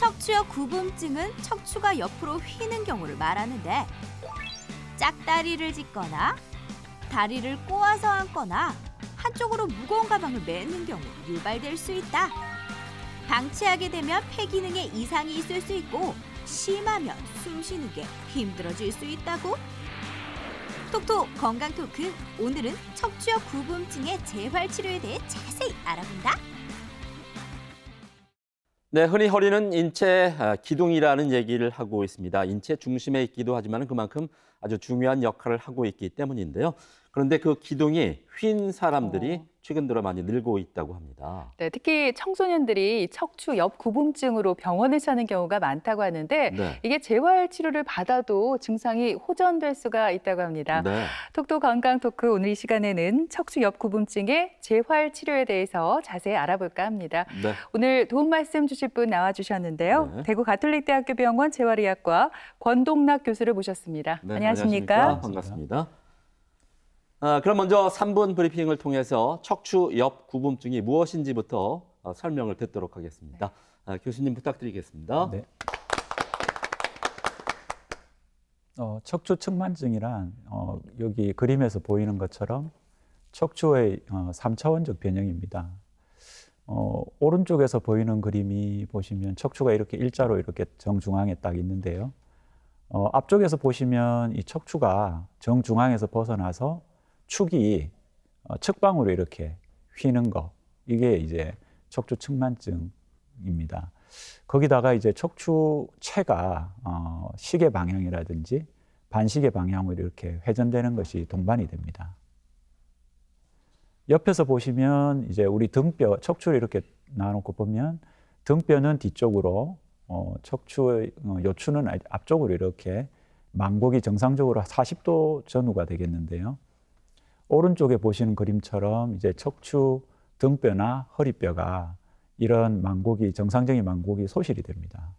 척추의 구부음증은 척추가 옆으로 휘는 경우를 말하는데 짝다리를 짓거나 다리를 꼬아서 앉거나 한쪽으로 무거운 가방을 메는 경우 유발될 수 있다. 방치하게 되면 폐기능에 이상이 있을 수 있고 심하면 숨 쉬는 게 힘들어질 수 있다고. 톡톡 건강 토크 오늘은 척추역 구부음증의 재활 치료에 대해 자세히 알아본다. 네, 흔히 허리는 인체 아, 기둥이라는 얘기를 하고 있습니다. 인체 중심에 있기도 하지만 그만큼 아주 중요한 역할을 하고 있기 때문인데요. 그런데 그 기둥이 휜 사람들이 어. 최근 들어 많이 늘고 있다고 합니다. 네, 특히 청소년들이 척추 옆 구부증으로 병원을 찾는 경우가 많다고 하는데 네. 이게 재활 치료를 받아도 증상이 호전될 수가 있다고 합니다. 네. 톡톡 건강 토크 오늘 이 시간에는 척추 옆 구부증의 재활 치료에 대해서 자세히 알아볼까 합니다. 네. 오늘 도움 말씀 주실 분 나와 주셨는데요. 네. 대구 가톨릭대학교 병원 재활의학과 권동락 교수를 모셨습니다. 네, 안녕하십니까? 안녕하십니까? 반갑습니다. 어, 그럼 먼저 3분 브리핑을 통해서 척추 옆구부증이 무엇인지부터 어, 설명을 듣도록 하겠습니다. 아, 교수님 부탁드리겠습니다. 네. 어, 척추 측만증이란 어, 여기 그림에서 보이는 것처럼 척추의 어, 3차원적 변형입니다. 어, 오른쪽에서 보이는 그림이 보시면 척추가 이렇게 일자로 이렇게 정중앙에 딱 있는데요. 어, 앞쪽에서 보시면 이 척추가 정중앙에서 벗어나서 축이 측방으로 어, 이렇게 휘는 거 이게 이제 척추 측만증입니다. 거기다가 이제 척추체가 어, 시계 방향이라든지 반시계 방향으로 이렇게 회전되는 것이 동반이 됩니다. 옆에서 보시면 이제 우리 등뼈 척추를 이렇게 나눠놓고 보면 등뼈는 뒤쪽으로 어, 척추의 어, 요추는 앞쪽으로 이렇게 망곡이 정상적으로 40도 전후가 되겠는데요. 오른쪽에 보시는 그림처럼 이제 척추 등뼈나 허리뼈가 이런 망곡이 정상적인 망곡이 소실이 됩니다.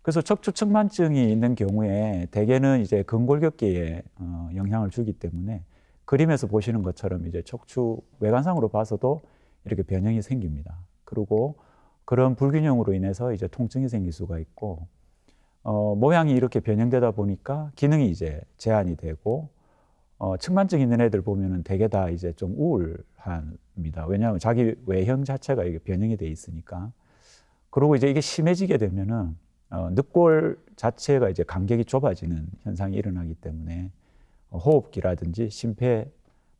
그래서 척추 측만증이 있는 경우에 대개는 이제 근골격계에 어, 영향을 주기 때문에 그림에서 보시는 것처럼 이제 척추 외관상으로 봐서도 이렇게 변형이 생깁니다. 그리고 그런 불균형으로 인해서 이제 통증이 생길 수가 있고 어, 모양이 이렇게 변형되다 보니까 기능이 이제 제한이 되고 어, 측만증 있는 애들 보면은 대개 다 이제 좀 우울합니다. 왜냐하면 자기 외형 자체가 이게 변형이 돼 있으니까. 그리고 이제 이게 심해지게 되면은 어, 늑골 자체가 이제 간격이 좁아지는 현상이 일어나기 때문에 어, 호흡기라든지 심폐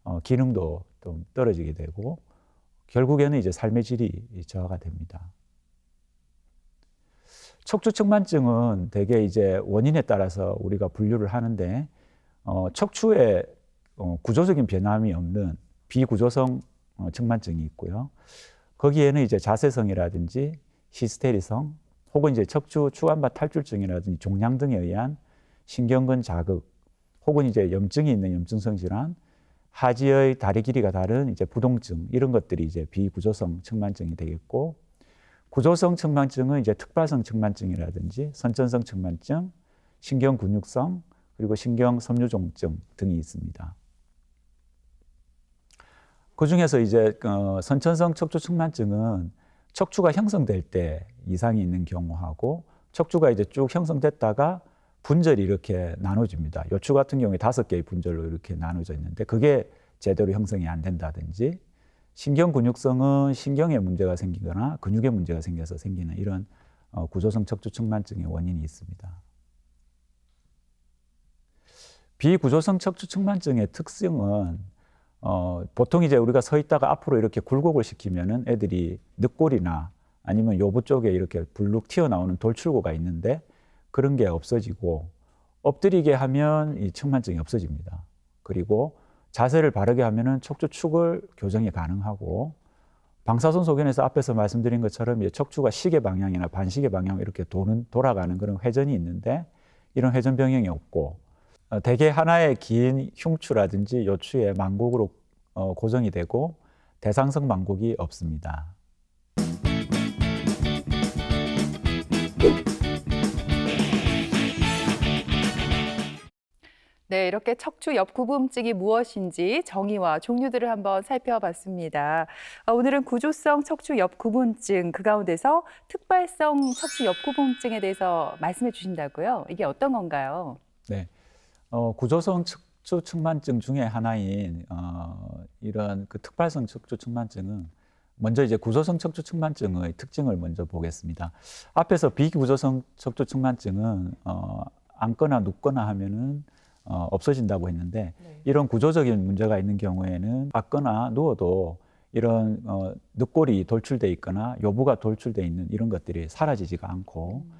어, 기능도 좀 떨어지게 되고 결국에는 이제 삶의 질이 저하가 됩니다. 척추측만증은 대개 이제 원인에 따라서 우리가 분류를 하는데 어, 척추에 어, 구조적인 변함이 없는 비구조성 어, 측만증이 있고요. 거기에는 이제 자세성이라든지 히스테리성 혹은 이제 척추 추간바 탈출증이라든지 종양 등에 의한 신경근 자극 혹은 이제 염증이 있는 염증성 질환, 하지의 다리 길이가 다른 이제 부동증 이런 것들이 이제 비구조성 측만증이 되겠고 구조성 측만증은 이제 특발성 측만증이라든지 선천성 측만증, 신경근육성, 그리고 신경 섬유종증 등이 있습니다. 그 중에서 이제 어, 선천성 척추 측만증은 척추가 형성될 때 이상이 있는 경우하고 척추가 이제 쭉 형성됐다가 분절이 이렇게 나눠집니다. 요추 같은 경우에 다섯 개의 분절로 이렇게 나눠져 있는데 그게 제대로 형성이 안 된다든지 신경 근육성은 신경에 문제가 생기거나 근육에 문제가 생겨서 생기는 이런 어, 구조성 척추 측만증의 원인이 있습니다. 비구조성 척추 측만증의 특성은 어, 보통 이제 우리가 서 있다가 앞으로 이렇게 굴곡을 시키면은 애들이 늑골이나 아니면 요부 쪽에 이렇게 불룩 튀어나오는 돌출구가 있는데 그런 게 없어지고 엎드리게 하면 이 측만증이 없어집니다. 그리고 자세를 바르게 하면은 척추축을 교정이 가능하고 방사선 소견에서 앞에서 말씀드린 것처럼 이제 척추가 시계 방향이나 반시계 방향 이렇게 도는 돌아가는 그런 회전이 있는데 이런 회전 병행이 없고 어, 대개 하나의 긴 흉추라든지 요추의 망곡으로 어, 고정이 되고 대상성 망곡이 없습니다. 네, 이렇게 척추 옆 구부음증이 무엇인지 정의와 종류들을 한번 살펴봤습니다. 어, 오늘은 구조성 척추 옆 구부음증 그 가운데서 특발성 척추 옆 구부음증에 대해서 말씀해 주신다고요. 이게 어떤 건가요? 네. 어, 구조성 척추 측만증 중에 하나인 어, 이런 그 특발성 척추 측만증은 먼저 이제 구조성 척추 측만증의 특징을 먼저 보겠습니다. 앞에서 비구조성 척추 측만증은 어, 앉거나 눕거나 하면은 어, 없어진다고 했는데 네. 이런 구조적인 문제가 있는 경우에는 앉거나 누워도 이런 어, 늑골이 돌출돼 있거나 요부가 돌출돼 있는 이런 것들이 사라지지가 않고 음.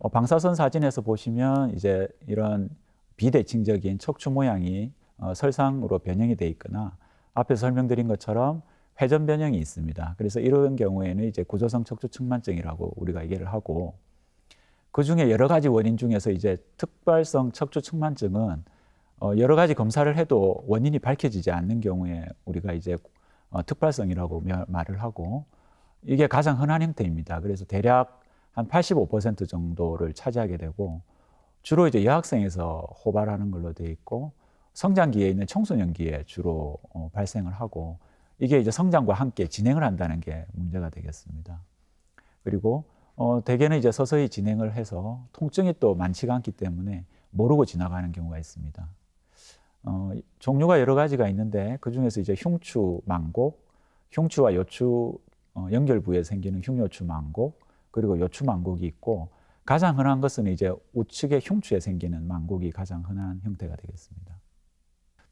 어, 방사선 사진에서 보시면 이제 이런 비대칭적인 척추 모양이 어, 설상으로 변형이 되어 있거나 앞에 서 설명드린 것처럼 회전 변형이 있습니다. 그래서 이런 경우에는 이제 구조성 척추 측만증이라고 우리가 얘기를 하고 그 중에 여러 가지 원인 중에서 이제 특발성 척추 측만증은 어, 여러 가지 검사를 해도 원인이 밝혀지지 않는 경우에 우리가 이제 어, 특발성이라고 말을 하고 이게 가장 흔한 형태입니다. 그래서 대략 한 85% 정도를 차지하게 되고 주로 이제 여학생에서 호발하는 걸로 되어 있고 성장기에 있는 청소년기에 주로 어, 발생을 하고 이게 이제 성장과 함께 진행을 한다는 게 문제가 되겠습니다. 그리고 어, 대개는 이제 서서히 진행을 해서 통증이 또 많지가 않기 때문에 모르고 지나가는 경우가 있습니다. 어, 종류가 여러 가지가 있는데 그 중에서 이제 흉추 망곡, 흉추와 요추 어, 연결부에 생기는 흉요추 망곡, 그리고 요추 망곡이 있고 가장 흔한 것은 이제 우측의 흉추에 생기는 망국이 가장 흔한 형태가 되겠습니다.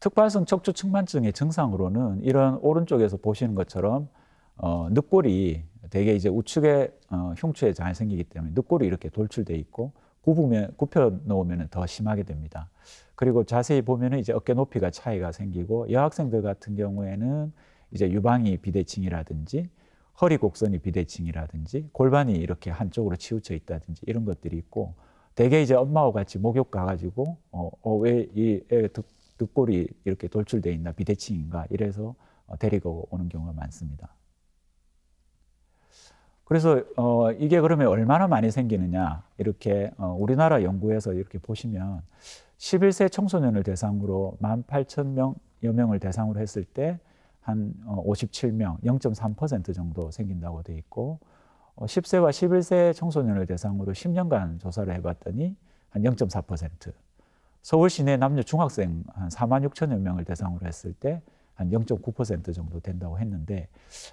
특발성 척추 측만증의 증상으로는 이런 오른쪽에서 보시는 것처럼 어, 늑골이 대개 이제 우측의 어, 흉추에 잘 생기기 때문에 늑골이 이렇게 돌출돼 있고 굽으면 굽혀 놓으면 더 심하게 됩니다. 그리고 자세히 보면 이제 어깨 높이가 차이가 생기고 여학생들 같은 경우에는 이제 유방이 비대칭이라든지 허리 곡선이 비대칭이라든지 골반이 이렇게 한쪽으로 치우쳐 있다든지 이런 것들이 있고 대개 이제 엄마와 같이 목욕 가가지고 어왜이 어, 득골이 어, 이렇게 돌출돼 있나 비대칭인가 이래서 어, 데리고 오는 경우가 많습니다. 그래서 어, 이게 그러면 얼마나 많이 생기느냐 이렇게 어, 우리나라 연구에서 이렇게 보시면 11세 청소년을 대상으로 18,000명여 명을 대상으로 했을 때한 57명, 어, 0.3% 정도 생긴다고 돼 있고 10세와 어, 11세 청소년을 대상으로 10년간 조사를 해봤더니 한 0.4%, 서울 시내 남녀 중학생 한 4만 6천여 명을 대상으로 했을 때 한 0.9% 정도 된다고 했는데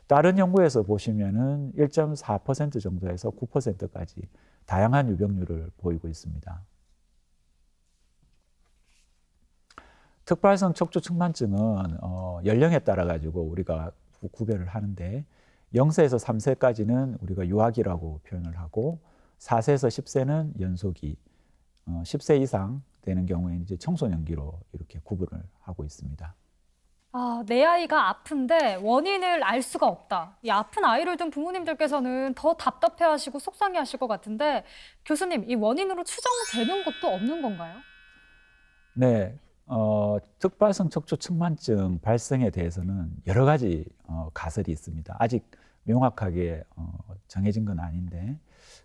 다른 연구에서 보시면은 1.4% 정도에서 9%까지 다양한 유병률을 보이고 있습니다. 특발성 척추 측만증은 어, 연령에 따라 가지고 우리가 구별을 하는데 0세에서 3세까지는 우리가 유아기라고 표현을 하고 4세에서 10세는 연소기, 어, 10세 이상 되는 경우에는 이제 청소년기로 이렇게 구분을 하고 있습니다. 아, 내 아이가 아픈데 원인을 알 수가 없다. 이 아픈 아이를 둔 부모님들께서는 더 답답해하시고 속상해하실 것 같은데 교수님, 이 원인으로 추정되는 것도 없는 건가요? 네, 어, 특발성 척추 측만증 발생에 대해서는 여러 가지 어, 가설이 있습니다. 아직 명확하게 어, 정해진 건 아닌데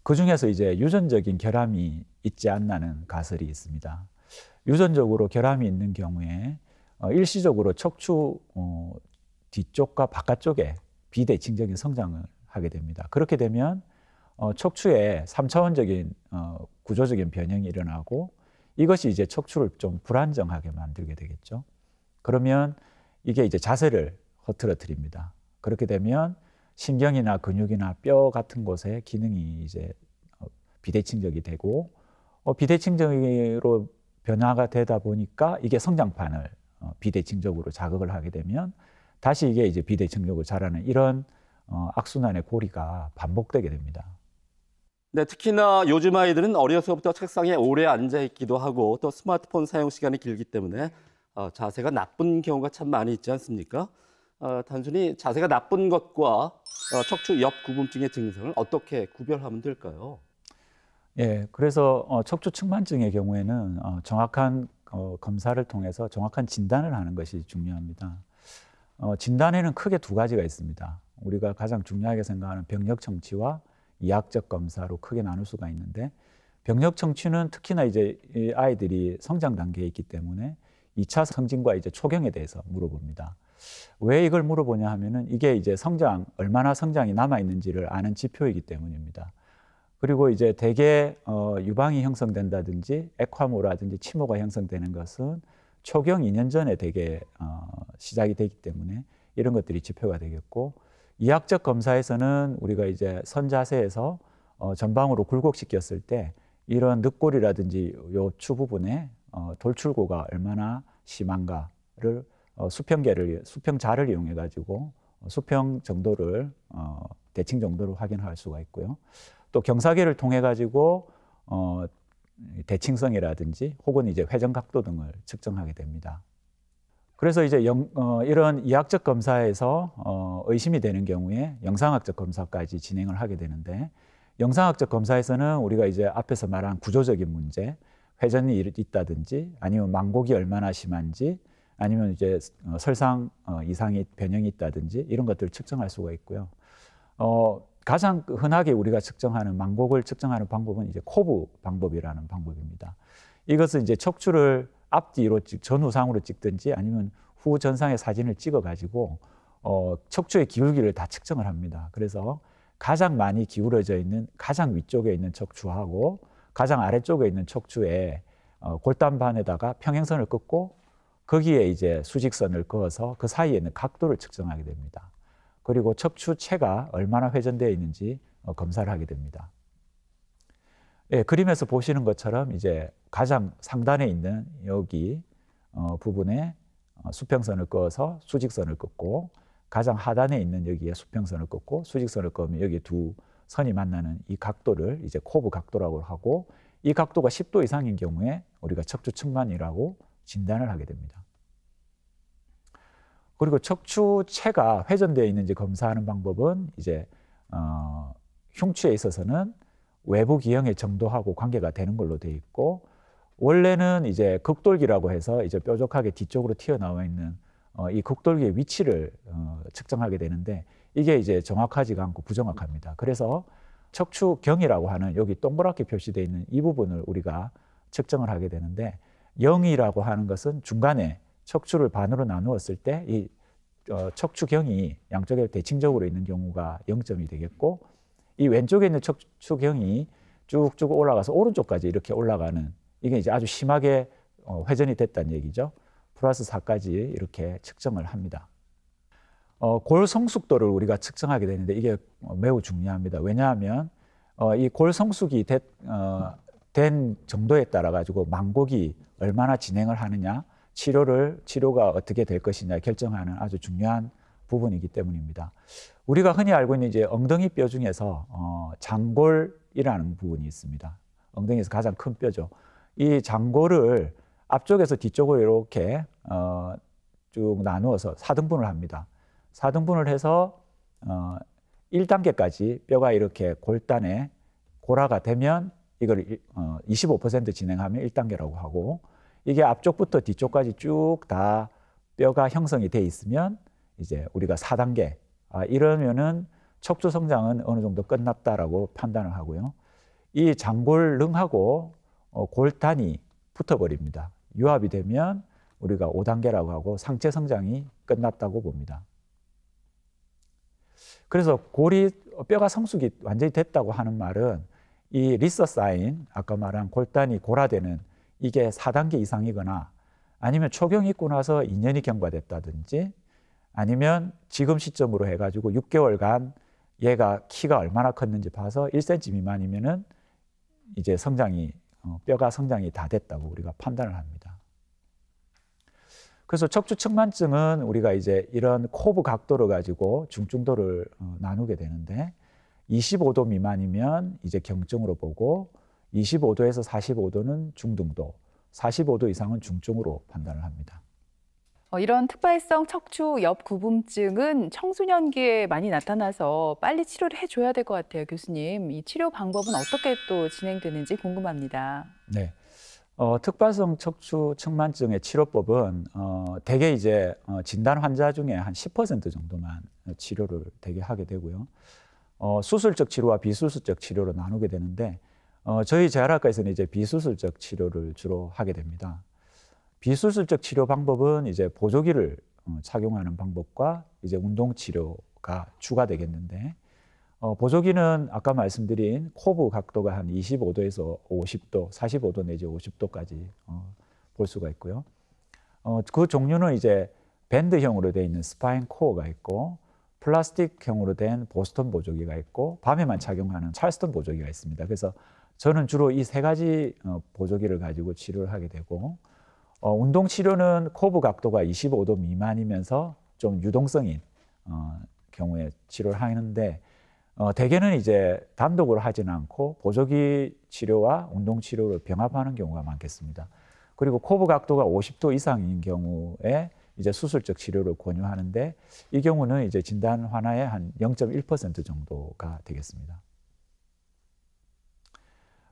그 중에서 이제 유전적인 결함이 있지 않나는 가설이 있습니다. 유전적으로 결함이 있는 경우에 어, 일시적으로 척추 어, 뒤쪽과 바깥쪽에 비대칭적인 성장을 하게 됩니다. 그렇게 되면 어, 척추에 3차원적인 어, 구조적인 변형이 일어나고 이것이 이제 척추를 좀 불안정하게 만들게 되겠죠. 그러면 이게 이제 자세를 흐트러뜨립니다. 그렇게 되면 신경이나 근육이나 뼈 같은 곳의 기능이 이제 어, 비대칭적이 되고 어, 비대칭적으로 변화가 되다 보니까 이게 성장판을 어, 비대칭적으로 자극을 하게 되면 다시 이게 이제 비대칭적으로 자라는 이런 악순환의 고리가 반복되게 됩니다. 네, 특히나 요즘 아이들은 어려서부터 책상에 오래 앉아 있기도 하고 또 스마트폰 사용 시간이 길기 때문에 어, 자세가 나쁜 경우가 참 많이 있지 않습니까? 어, 단순히 자세가 나쁜 것과 어, 척추 옆 구부증의 증상을 어떻게 구별하면 될까요? 예, 그래서 어, 척추 측만증의 경우에는 어, 정확한 어, 검사를 통해서 정확한 진단을 하는 것이 중요합니다. 어, 진단에는 크게 두 가지가 있습니다. 우리가 가장 중요하게 생각하는 병력 청취와 이학적 검사로 크게 나눌 수가 있는데 병력 청취는 특히나 이제 아이들이 성장 단계에 있기 때문에 2차 성징과 이제 초경에 대해서 물어봅니다. 왜 이걸 물어보냐 하면은 이게 이제 성장 얼마나 성장이 남아 있는지를 아는 지표이기 때문입니다. 그리고 이제 대개 어, 유방이 형성된다든지 액화모라든지 치모가 형성되는 것은 초경 2년 전에 대개 어, 시작이 되기 때문에 이런 것들이 지표가 되겠고 이학적 검사에서는 우리가 이제 선자세에서 어, 전방으로 굴곡시켰을 때 이런 늑골이라든지 요추 부분에 어, 돌출구가 얼마나 심한가를 어, 수평계를 수평자를 이용해 가지고 어, 수평 정도를 어, 대칭 정도를 확인할 수가 있고요. 또 경사계를 통해 가지고 어, 대칭성이라든지 혹은 이제 회전 각도 등을 측정하게 됩니다. 그래서 이제 영, 어, 이런 이학적 검사에서 어, 의심이 되는 경우에 영상학적 검사까지 진행을 하게 되는데 영상학적 검사에서는 우리가 이제 앞에서 말한 구조적인 문제, 회전이 있다든지 아니면 망곡이 얼마나 심한지 아니면 이제 어, 설상 어, 이상이 변형이 있다든지 이런 것들을 측정할 수가 있고요. 어, 가장 흔하게 우리가 측정하는 망곡을 측정하는 방법은 이제 코브 방법이라는 방법입니다. 이것은 이제 척추를 앞뒤로 찍, 전후상으로 찍든지 아니면 후전상의 사진을 찍어가지고 어, 척추의 기울기를 다 측정을 합니다. 그래서 가장 많이 기울어져 있는 가장 위쪽에 있는 척추하고 가장 아래쪽에 있는 척추에 어, 골단판에다가 평행선을 긋고 거기에 이제 수직선을 그어서 그 사이에 있는 각도를 측정하게 됩니다. 그리고 척추체가 얼마나 회전되어 있는지 어, 검사를 하게 됩니다. 예, 그림에서 보시는 것처럼 이제 가장 상단에 있는 여기 어, 부분에 어, 수평선을 그어서 수직선을 긋고 가장 하단에 있는 여기에 수평선을 긋고 수직선을 끄면 여기 두 선이 만나는 이 각도를 이제 코브 각도라고 하고 이 각도가 10도 이상인 경우에 우리가 척추 측만이라고 진단을 하게 됩니다. 그리고 척추체가 회전되어 있는지 검사하는 방법은 이제 어, 흉추에 있어서는 외부 기형의 정도하고 관계가 되는 걸로 돼 있고 원래는 이제 극돌기라고 해서 이제 뾰족하게 뒤쪽으로 튀어나와 있는 어, 이 극돌기의 위치를 어, 측정하게 되는데 이게 이제 정확하지가 않고 부정확합니다. 그래서 척추경이라고 하는 여기 동그랗게 표시되어 있는 이 부분을 우리가 측정을 하게 되는데 영이라고 하는 것은 중간에 척추를 반으로 나누었을 때이 어, 척추경이 양쪽에 대칭적으로 있는 경우가 0점이 되겠고 이 왼쪽에 있는 척추경이 쭉쭉 올라가서 오른쪽까지 이렇게 올라가는 이게 이제 아주 심하게 어, 회전이 됐다는 얘기죠. 플러스 4까지 이렇게 측정을 합니다. 어, 골 성숙도를 우리가 측정하게 되는데 이게 어, 매우 중요합니다. 왜냐하면 어, 이골 성숙이 됐, 어, 된 정도에 따라 가지고 망곡이 얼마나 진행을 하느냐, 치료를 치료가 어떻게 될 것이냐 결정하는 아주 중요한 부분이기 때문입니다. 우리가 흔히 알고 있는 이제 엉덩이 뼈 중에서 어, 장골이라는 부분이 있습니다. 엉덩이에서 가장 큰 뼈죠. 이 장골을 앞쪽에서 뒤쪽으로 이렇게 어, 쭉 나누어서 4등분을 합니다. 4등분을 해서 어, 1단계까지 뼈가 이렇게 골단에 고라가 되면 이걸 어, 25% 진행하면 1단계라고 하고 이게 앞쪽부터 뒤쪽까지 쭉 다 뼈가 형성이 돼 있으면 이제 우리가 4단계 아, 이러면은 척추 성장은 어느 정도 끝났다라고 판단을 하고요. 이장골릉하고골단이 어, 붙어버립니다. 유합이 되면 우리가 5단계라고 하고 상체 성장이 끝났다고 봅니다. 그래서 골이 어, 뼈가 성숙이 완전히 됐다고 하는 말은 이 리서 사인 아까 말한 골단이 골화되는 이게 4단계 이상이거나 아니면 초경이 있고 나서 2년이 경과됐다든지 아니면 지금 시점으로 해가지고 6개월간 얘가 키가 얼마나 컸는지 봐서 1cm 미만이면은 이제 성장이 어, 뼈가 성장이 다 됐다고 우리가 판단을 합니다. 그래서 척추측만증은 우리가 이제 이런 코브 각도를 가지고 중증도를 어, 나누게 되는데 25도 미만이면 이제 경증으로 보고 25도에서 45도는 중등도, 45도 이상은 중증으로 판단을 합니다. 어, 이런 특발성 척추 옆구분증은 청소년기에 많이 나타나서 빨리 치료를 해줘야 될 것 같아요, 교수님. 이 치료 방법은 어떻게 또 진행되는지 궁금합니다. 네. 어, 특발성 척추 측만증의 치료법은 어, 대개 이제 어, 진단 환자 중에 한 10% 정도만 치료를 대개 하게 되고요. 어, 수술적 치료와 비수술적 치료로 나누게 되는데 어, 저희 재활학과에서는 이제 비수술적 치료를 주로 하게 됩니다. 비수술적 치료 방법은 이제 보조기를 어, 착용하는 방법과 이제 운동 치료가 추가되겠는데 어, 보조기는 아까 말씀드린 코브 각도가 한 25도에서 50도, 45도 내지 50도까지 어, 볼 수가 있고요. 어, 그 종류는 이제 밴드형으로 되어 있는 스파인 코어가 있고 플라스틱형으로 된 보스턴 보조기가 있고 밤에만 착용하는 찰스턴 보조기가 있습니다. 그래서 저는 주로 이 세 가지 어, 보조기를 가지고 치료를 하게 되고 어, 운동 치료는 코부 각도가 25도 미만이면서 좀 유동성인 어, 경우에 치료를 하는데 어, 대개는 이제 단독으로 하지는 않고 보조기 치료와 운동 치료를 병합하는 경우가 많겠습니다. 그리고 코부 각도가 50도 이상인 경우에 이제 수술적 치료를 권유하는데 이 경우는 이제 진단 환화의 한 0.1% 정도가 되겠습니다.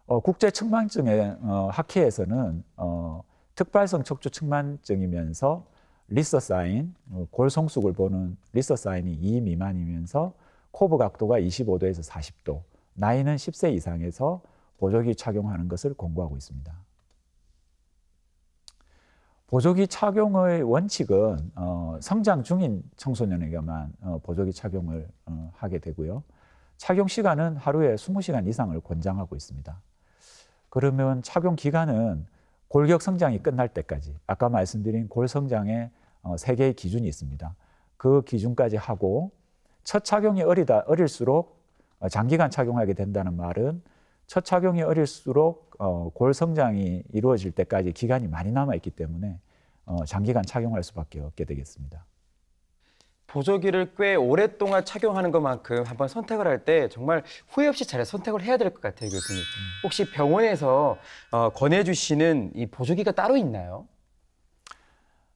어, 국제 측망증의 어, 학회에서는 어, 특발성 척추 측만증이면서 리서사인 어, 골성숙을 보는 리서사인이 2 미만이면서 코브 각도가 25도에서 40도, 나이는 10세 이상에서 보조기 착용하는 것을 권고하고 있습니다. 보조기 착용의 원칙은 어, 성장 중인 청소년에게만 어, 보조기 착용을 하게 되고요. 착용 시간은 하루에 20시간 이상을 권장하고 있습니다. 그러면 착용 기간은 골격 성장이 끝날 때까지 아까 말씀드린 골 성장의 어, 세 개의 기준이 있습니다. 그 기준까지 하고 첫 착용이 어리다 어릴수록 어, 장기간 착용하게 된다는 말은 첫 착용이 어릴수록 어, 골 성장이 이루어질 때까지 기간이 많이 남아 있기 때문에 장기간 착용할 수밖에 없게 되겠습니다. 보조기를 꽤 오랫동안 착용하는 것만큼 한 번 선택을 할 때 정말 후회 없이 잘 선택을 해야 될 것 같아요, 교수님. 혹시 병원에서 어, 권해주시는 이 보조기가 따로 있나요?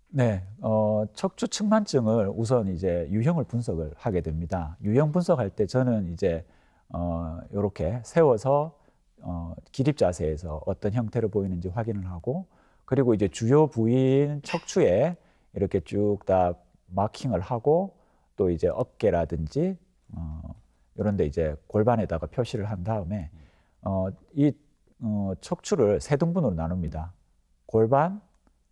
네, 어, 척추 측만증을 우선 이제 유형을 분석을 하게 됩니다. 유형 분석할 때 저는 이제 어, 이렇게 세워서 어, 기립 자세에서 어떤 형태로 보이는지 확인을 하고 그리고 이제 주요 부위인 척추에 이렇게 쭉다 마킹을 하고 또 이제 어깨라든지 어, 이런 데 이제 골반에다가 표시를 한 다음에 어, 이 어, 척추를 세 등분으로 나눕니다. 골반,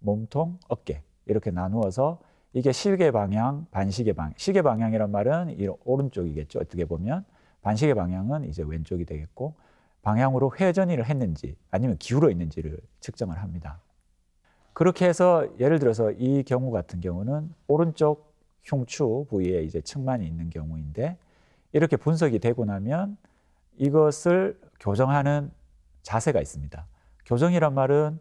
몸통, 어깨 이렇게 나누어서 이게 시계 방향, 반시계 방향. 시계 방향이란 말은 이 오른쪽이겠죠. 어떻게 보면 반시계 방향은 이제 왼쪽이 되겠고 방향으로 회전을 했는지 아니면 기울어 있는지를 측정을 합니다. 그렇게 해서 예를 들어서 이 경우 같은 경우는 오른쪽 흉추 부위에 이제 측만이 있는 경우인데 이렇게 분석이 되고 나면 이것을 교정하는 자세가 있습니다. 교정이란 말은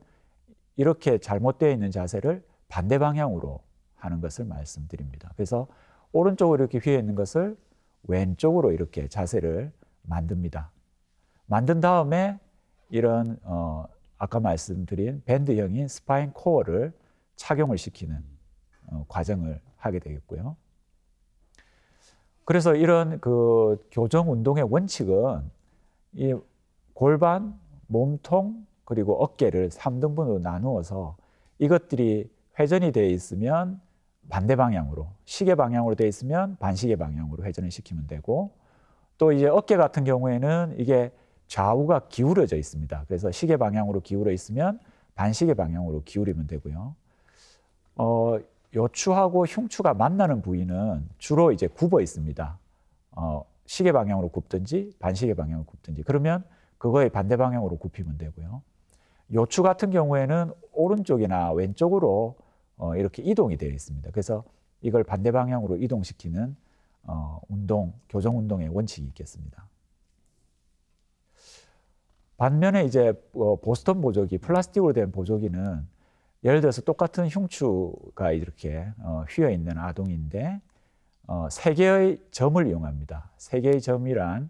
이렇게 잘못되어 있는 자세를 반대 방향으로 하는 것을 말씀드립니다. 그래서 오른쪽으로 이렇게 휘어 있는 것을 왼쪽으로 이렇게 자세를 만듭니다. 만든 다음에 이런 어, 아까 말씀드린 밴드형인 스파인 코어를 착용을 시키는 어, 과정을 하게 되겠고요. 그래서 이런 그 교정 운동의 원칙은 이 골반, 몸통, 그리고 어깨를 3등분으로 나누어서 이것들이 회전이 되어 있으면 반대 방향으로, 시계 방향으로 되어 있으면 반시계 방향으로 회전을 시키면 되고 또 이제 어깨 같은 경우에는 이게 좌우가 기울어져 있습니다. 그래서 시계 방향으로 기울어 있으면 반시계 방향으로 기울이면 되고요. 어, 요추하고 흉추가 만나는 부위는 주로 이제 굽어 있습니다. 어, 시계 방향으로 굽든지 반시계 방향으로 굽든지 그러면 그거의 반대 방향으로 굽히면 되고요. 요추 같은 경우에는 오른쪽이나 왼쪽으로 어, 이렇게 이동이 되어 있습니다. 그래서 이걸 반대 방향으로 이동시키는 어, 운동, 교정 운동의 원칙이 있겠습니다. 반면에 이제 어, 보스턴 보조기, 플라스틱으로 된 보조기는 예를 들어서 똑같은 흉추가 이렇게 어, 휘어 있는 아동인데 어, 세 개의 점을 이용합니다. 세 개의 점이란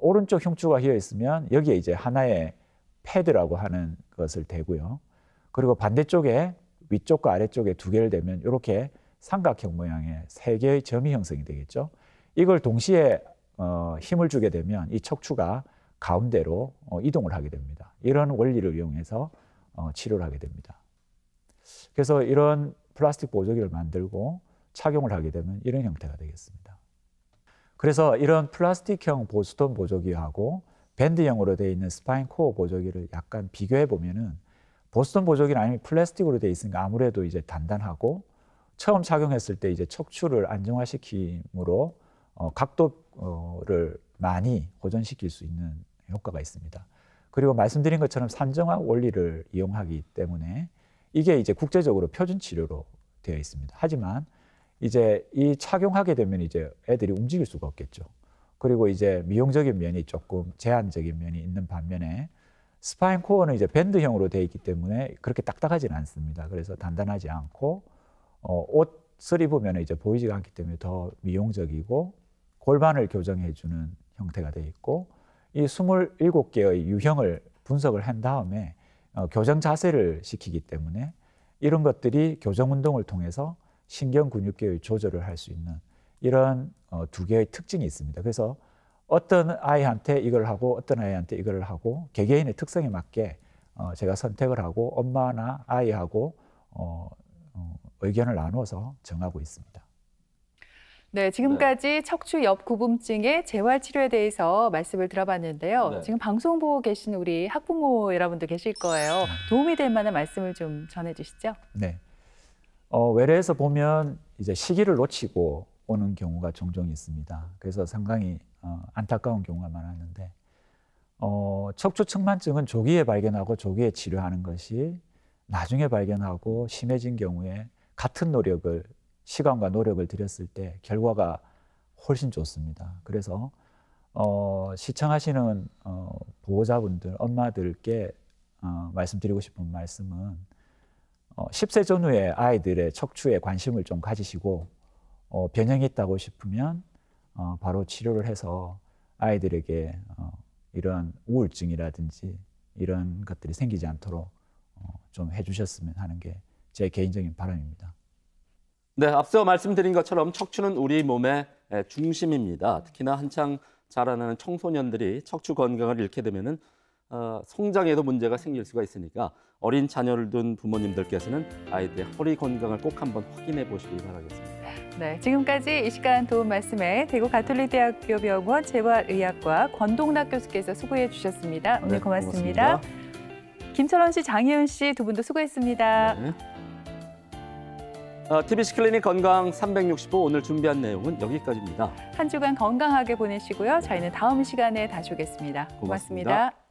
오른쪽 흉추가 휘어 있으면 여기에 이제 하나의 패드라고 하는 것을 대고요. 그리고 반대쪽에 위쪽과 아래쪽에 두 개를 대면 이렇게 삼각형 모양의 세 개의 점이 형성이 되겠죠. 이걸 동시에 힘을 주게 되면 이 척추가 가운데로 어, 이동을 하게 됩니다. 이런 원리를 이용해서 어, 치료를 하게 됩니다. 그래서 이런 플라스틱 보조기를 만들고 착용을 하게 되면 이런 형태가 되겠습니다. 그래서 이런 플라스틱형 보스톤 보조기하고 밴드형으로 되어 있는 스파인 코어 보조기를 약간 비교해 보면은 보스톤 보조기는 아니면 플라스틱으로 되어 있으니까 아무래도 이제 단단하고 처음 착용했을 때 이제 척추를 안정화시킴으로 어, 각도를 많이 호전시킬 수 있는 효과가 있습니다. 그리고 말씀드린 것처럼 산정화 원리를 이용하기 때문에 이게 이제 국제적으로 표준 치료로 되어 있습니다. 하지만 이제 이 착용하게 되면 이제 애들이 움직일 수가 없겠죠. 그리고 이제 미용적인 면이 조금 제한적인 면이 있는 반면에 스파인 코어는 이제 밴드형으로 되어 있기 때문에 그렇게 딱딱하지는 않습니다. 그래서 단단하지 않고 어, 옷을 입으면 이제 보이지가 않기 때문에 더 미용적이고 골반을 교정해주는 형태가 되어 있고 이 27개의 유형을 분석을 한 다음에 어, 교정 자세를 시키기 때문에 이런 것들이 교정 운동을 통해서 신경 근육계의 조절을 할 수 있는 이런 어, 두 개의 특징이 있습니다. 그래서 어떤 아이한테 이걸 하고 어떤 아이한테 이걸 하고 개개인의 특성에 맞게 어, 제가 선택을 하고 엄마나 아이하고 의견을 나누어서 정하고 있습니다. 네, 지금까지 네. 척추 옆 구부증의 재활 치료에 대해서 말씀을 들어봤는데요. 네. 지금 방송 보고 계신 우리 학부모 여러분도 계실 거예요. 도움이 될 만한 말씀을 좀 전해 주시죠. 네. 어, 외래에서 보면 이제 시기를 놓치고 오는 경우가 종종 있습니다. 그래서 상당히 어, 안타까운 경우가 많았는데 어, 척추 측만증은 조기에 발견하고 조기에 치료하는 것이 나중에 발견하고 심해진 경우에 같은 노력을 시간과 노력을 들였을 때 결과가 훨씬 좋습니다. 그래서 어, 시청하시는 어, 보호자분들, 엄마들께 어, 말씀드리고 싶은 말씀은 어, 10세 전후의 아이들의 척추에 관심을 좀 가지시고 어, 변형이 있다고 싶으면 어, 바로 치료를 해서 아이들에게 어, 이런 우울증이라든지 이런 것들이 생기지 않도록 어, 좀 해주셨으면 하는 게 제 개인적인 바람입니다. 네, 앞서 말씀드린 것처럼 척추는 우리 몸의 중심입니다. 특히나 한창 자라나는 청소년들이 척추 건강을 잃게 되면 어, 성장에도 문제가 생길 수가 있으니까 어린 자녀를 둔 부모님들께서는 아이들의 허리 건강을 꼭 한번 확인해 보시기 바라겠습니다. 네, 지금까지 이 시간 도움 말씀에 대구 가톨릭대학교 병원 재활의학과 권동락 교수께서 수고해 주셨습니다. 오늘 네, 고맙습니다. 고맙습니다. 김철원 씨, 장혜은 씨 두 분도 수고했습니다. 네. TBC 어, 클리닉 건강 365 오늘 준비한 내용은 여기까지입니다. 한 주간 건강하게 보내시고요. 저희는 다음 시간에 다시 오겠습니다 고맙습니다. 고맙습니다.